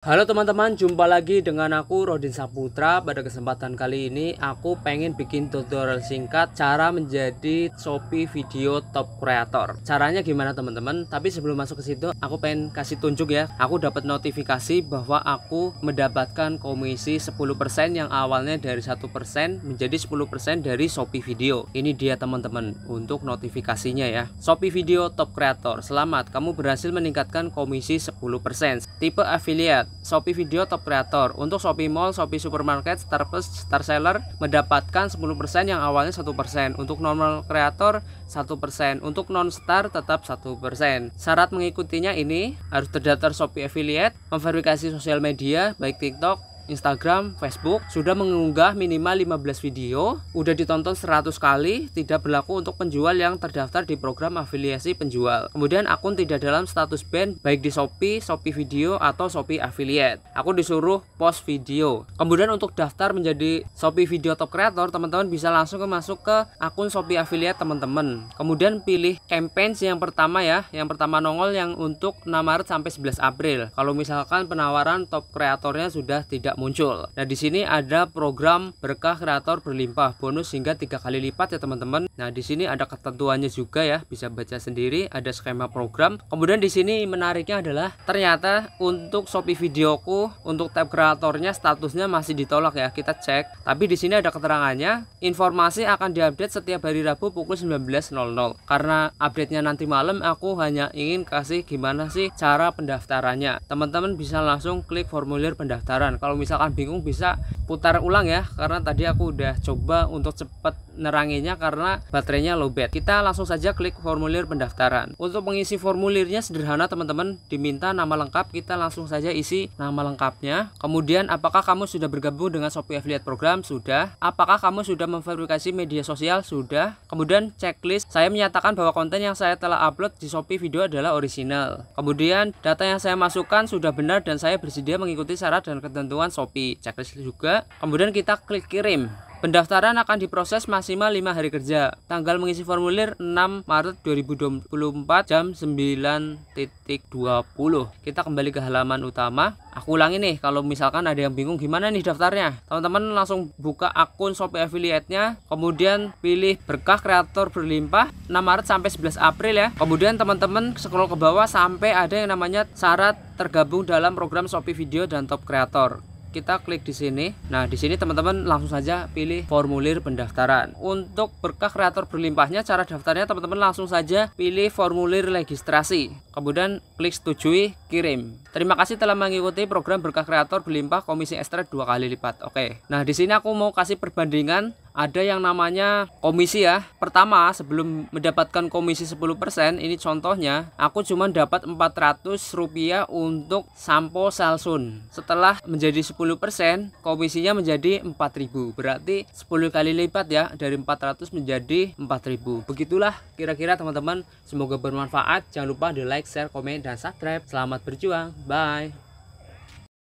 Halo teman-teman, jumpa lagi dengan aku Rodin Saputra. Pada kesempatan kali ini aku pengen bikin tutorial singkat cara menjadi Shopee video top creator. Caranya gimana teman-teman? Tapi sebelum masuk ke situ, aku pengen kasih tunjuk ya. Aku dapat notifikasi bahwa aku mendapatkan komisi 10% yang awalnya dari 1% menjadi 10% dari Shopee video. Ini dia teman-teman untuk notifikasinya ya. Shopee video top creator. Selamat, kamu berhasil meningkatkan komisi 10%. Tipe affiliate Shopee Video Top Creator. Untuk Shopee Mall, Shopee Supermarket, Plus, Star Seller mendapatkan 10% yang awalnya 1%. Untuk normal creator 1%. Untuk non-star tetap 1%. Syarat mengikutinya ini harus terdaftar Shopee Affiliate, memverifikasi sosial media baik TikTok, Instagram, Facebook sudah mengunggah minimal 15 video, udah ditonton 100 kali, tidak berlaku untuk penjual yang terdaftar di program afiliasi penjual. Kemudian akun tidak dalam status band baik di Shopee, Shopee Video atau Shopee Affiliate. Aku disuruh post video. Kemudian untuk daftar menjadi Shopee Video Top Creator, teman-teman bisa langsung masuk ke akun Shopee Affiliate teman-teman. Kemudian pilih campaign yang pertama ya, yang pertama nongol yang untuk 6 Maret sampai 11 April. Kalau misalkan penawaran top kreatornya sudah tidak muncul. Nah, di sini ada program berkah kreator berlimpah bonus hingga tiga kali lipat ya teman-teman. Nah, di sini ada ketentuannya juga ya, bisa baca sendiri, ada skema program. Kemudian di sini menariknya adalah ternyata untuk Shopee videoku untuk tab kreatornya statusnya masih ditolak ya, kita cek. Tapi di sini ada keterangannya, informasi akan diupdate setiap hari Rabu pukul 19.00. Karena update-nya nanti malam, aku hanya ingin kasih gimana sih cara pendaftarannya. Teman-teman bisa langsung klik formulir pendaftaran. Kalau misalkan bingung bisa putar ulang ya karena tadi aku udah coba untuk cepat neranginya karena baterainya lowbat. Kita langsung saja klik formulir pendaftaran. Untuk mengisi formulirnya sederhana teman-teman, diminta nama lengkap, kita langsung saja isi nama lengkapnya. Kemudian apakah kamu sudah bergabung dengan Shopee Affiliate Program? Sudah. Apakah kamu sudah memverifikasi media sosial? Sudah. Kemudian checklist, saya menyatakan bahwa konten yang saya telah upload di Shopee video adalah original. Kemudian data yang saya masukkan sudah benar dan saya bersedia mengikuti syarat dan ketentuan Shopee. Checklist juga. Kemudian kita klik kirim. Pendaftaran akan diproses maksimal 5 hari kerja. Tanggal mengisi formulir 6 Maret 2024 jam 9.20. Kita kembali ke halaman utama. Aku ulangi nih, kalau misalkan ada yang bingung gimana nih daftarnya. Teman-teman langsung buka akun Shopee Affiliate-nya, kemudian pilih berkah kreator berlimpah 6 Maret sampai 11 April ya. Kemudian teman-teman scroll ke bawah sampai ada yang namanya syarat tergabung dalam program Shopee Video dan Top Creator kita klik di sini. Nah, di sini teman-teman langsung saja pilih formulir pendaftaran. Untuk berkah kreator berlimpahnya cara daftarnya teman-teman langsung saja pilih formulir registrasi. Kemudian klik setujui, kirim. Terima kasih telah mengikuti program berkah kreator berlimpah komisi ekstra dua kali lipat. Oke. Nah, di sini aku mau kasih perbandingan ada yang namanya komisi ya. Pertama, sebelum mendapatkan komisi 10%, ini contohnya, aku cuma dapat 400 rupiah untuk sampo salsun. Setelah menjadi 10%, komisinya menjadi 4000. Berarti 10 kali lipat ya dari 400 menjadi 4000. Begitulah kira-kira teman-teman, semoga bermanfaat. Jangan lupa di-like share, komen, dan subscribe. Selamat berjuang. Bye.